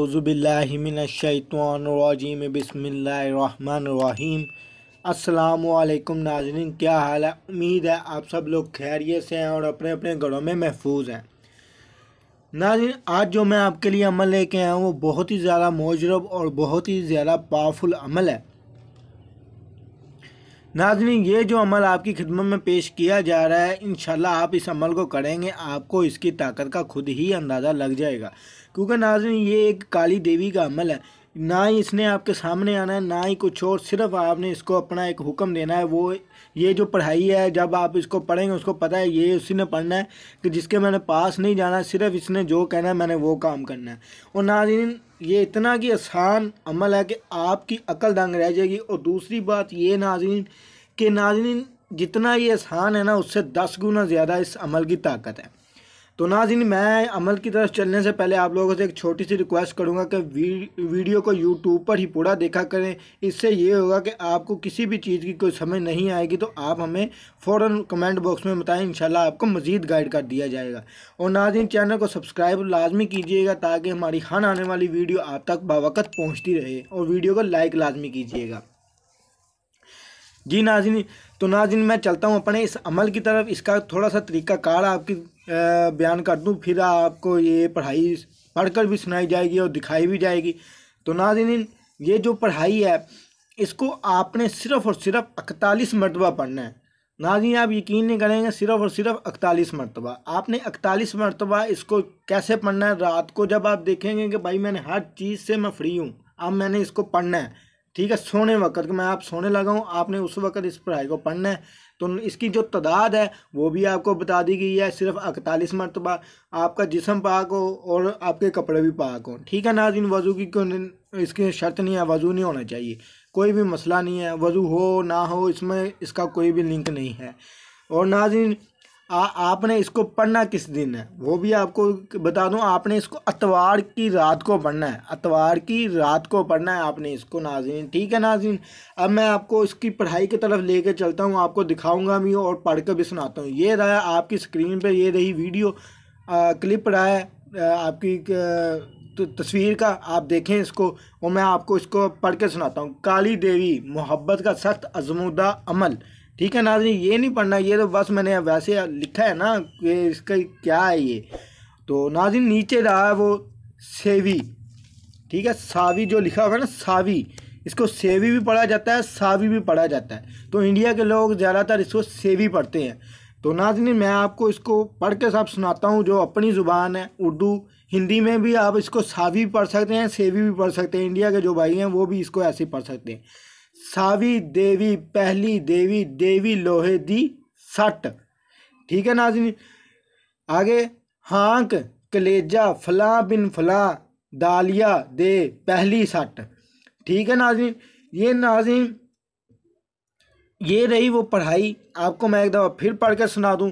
आउज़बिल्लिमिनशैतवानरजीम बसमीम अल्लाम नाजरीन क्या हाल है उम्मीद है आप सब लोग खैरियत से हैं और अपने अपने घरों में महफूज हैं नाजरीन आज जो मैं आपके लिए अमल लेके आया हूँ वो बहुत ही ज़्यादा मौजरब और बहुत ही ज़्यादा पावरफुल अमल है नाजनीन ये जो अमल आपकी खिदमत में पेश किया जा रहा है इन आप इस अमल को करेंगे आपको इसकी ताकत का खुद ही अंदाज़ा लग जाएगा क्योंकि नाजनीन ये एक काली देवी का अमल है ना ही इसने आपके सामने आना है ना ही कुछ और सिर्फ आपने इसको अपना एक हुक्म देना है वो ये जो पढ़ाई है जब आप इसको पढ़ेंगे उसको पता है ये उसी ने पढ़ना है कि जिसके मैंने पास नहीं जाना सिर्फ इसने जो कहना है मैंने वो काम करना है और नाजिन ये इतना कि आसान अमल है कि आपकी अकल दंग रह जाएगी और दूसरी बात ये नाजरीन कि नाजिन जितना ये आसान है ना उससे दस गुना ज़्यादा इस अमल की ताकत है तो नाजिन मैं अमल की तरफ चलने से पहले आप लोगों से एक छोटी सी रिक्वेस्ट करूँगा कि वीडियो को यूट्यूब पर ही पूरा देखा करें इससे ये होगा कि आपको किसी भी चीज़ की कोई समझ नहीं आएगी तो आप हमें फ़ौर कमेंट बॉक्स में बताएं इंशाल्लाह आपको मज़ीद गाइड कर दिया जाएगा और नाजिन चैनल को सब्सक्राइब लाजमी कीजिएगा ताकि हमारी हन आने वाली वीडियो आप तक बावकत पहुँचती रहे और वीडियो को लाइक लाजमी कीजिएगा जी नाजिन तो नाजिन मैं चलता हूँ अपने इस अमल की तरफ इसका थोड़ा सा तरीका कार आपकी बयान कर दूँ फिर आपको ये पढ़ाई पढ़कर भी सुनाई जाएगी और दिखाई भी जाएगी तो नाजिन ये जो पढ़ाई है इसको आपने सिर्फ़ और सिर्फ इकतालीस मरतबा पढ़ना है नाजिन आप यकीन नहीं करेंगे सिर्फ़ और सिर्फ इकतालीस मरतबा आपने इकतालीस मरतबा इसको कैसे पढ़ना है रात को जब आप देखेंगे कि भाई मैंने हर चीज़ से मैं फ़्री हूँ अब मैंने इसको पढ़ना है ठीक है सोने वक्त मैं आप सोने लगा हूँ आपने उस वक्त इस पढ़ाई को पढ़ना है तो इसकी जो तादाद है वो भी आपको बता दी गई है सिर्फ अकतालीस मरतबा आपका जिसम पाक हो और आपके कपड़े भी पाक हों ठीक है नाजिन वजू की इसकी शर्त नहीं है वजू नहीं होना चाहिए कोई भी मसला नहीं है वजू हो ना हो इसमें इसका कोई भी लिंक नहीं है और नाजिन आ, आपने इसको पढ़ना किस दिन है वो भी आपको बता दूं आपने इसको अतवार की रात को पढ़ना है अतवार की रात को पढ़ना है आपने इसको नाजिन ठीक है नाजिन अब मैं आपको इसकी पढ़ाई की तरफ लेके चलता हूँ आपको दिखाऊंगा भी और पढ़ कर भी सुनाता हूँ ये रहा आपकी स्क्रीन पर ये रही वीडियो आ, क्लिप रहा है आपकी तस्वीर का आप देखें इसको और मैं आपको इसको पढ़ के सुनाता हूँ काली देवी मोहब्बत का सख्त आजमूदा अमल ठीक है नाजरी ये नहीं पढ़ना ये तो बस मैंने वैसे लिखा है ना कि इसका क्या है ये तो नाजिन नीचे रहा है वो सेवी ठीक है सावी जो लिखा हुआ है ना सावी इसको सेवी भी पढ़ा जाता है सावी भी पढ़ा जाता है तो इंडिया के लोग ज़्यादातर इसको सेवी पढ़ते हैं तो नाजनी मैं आपको इसको पढ़ के साथ सुनाता हूँ जो अपनी ज़ुबान है उर्दू हिंदी में भी आप इसको सावी पढ़ सकते हैं सेवी भी पढ़ सकते हैं इंडिया के जो भाई हैं वो भी इसको ऐसे पढ़ सकते हैं सावी देवी पहली देवी देवी लोहे दी सट ठीक है नाजनी आगे हांक कलेजा फला बिन फला दालिया दे पहली सट ठीक है नाजनीन ये नाजिन ये रही वो पढ़ाई आपको मैं एक दफ़ा फिर पढ़ कर सुना दूँ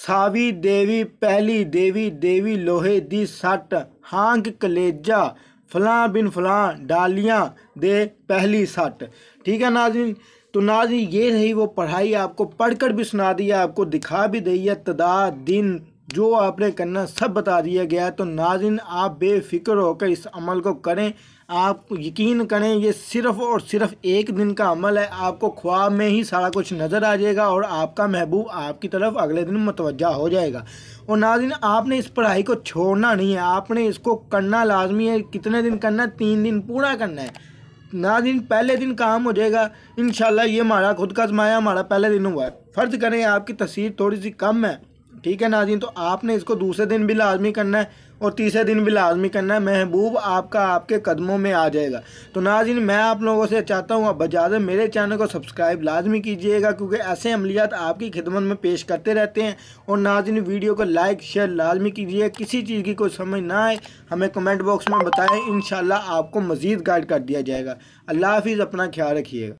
सावी देवी पहली देवी देवी लोहे दी सट हांक कलेजा फलां बिन फलां डालियाँ दे पहली सट ठीक है नाजिन तो नाजिन ये रही वो पढ़ाई आपको पढ़कर भी सुना दी आपको दिखा भी दी है तदा दिन जो आपने करना सब बता दिया गया तो नाजिन आप बेफिक्र होकर इस अमल को करें आप यकीन करें ये सिर्फ़ और सिर्फ़ एक दिन का अमल है आपको ख्वाब में ही सारा कुछ नज़र आ जाएगा और आपका महबूब आपकी तरफ अगले दिन मतवजा हो जाएगा और नाजिन आपने इस पढ़ाई को छोड़ना नहीं है आपने इसको करना लाजमी है कितने दिन करना है तीन दिन पूरा करना है ना दिन पहले दिन काम हो जाएगा इन ये हमारा खुद का जमाया हमारा पहले दिन हुआ है फ़र्ज़ करें आपकी तस्वीर थोड़ी सी कम है ठीक है नाजीन तो आपने इसको दूसरे दिन भी लाजमी करना है और तीसरे दिन भी लाजमी करना है महबूब आपका आपके कदमों में आ जाएगा तो नाजिन मैं आप लोगों से चाहता हूँ आप बजाज मेरे चैनल को सब्सक्राइब लाजमी कीजिएगा क्योंकि ऐसे अमलियात आपकी खिदमत में पेश करते रहते हैं और नाजिन वीडियो को लाइक शेयर लाजमी कीजिए किसी चीज़ की कोई समझ ना आए हमें कमेंट बॉक्स में बताएं इन आपको मज़ीद गाइड कर दिया जाएगा अल्लाह हाफिज़ अपना ख्याल रखिएगा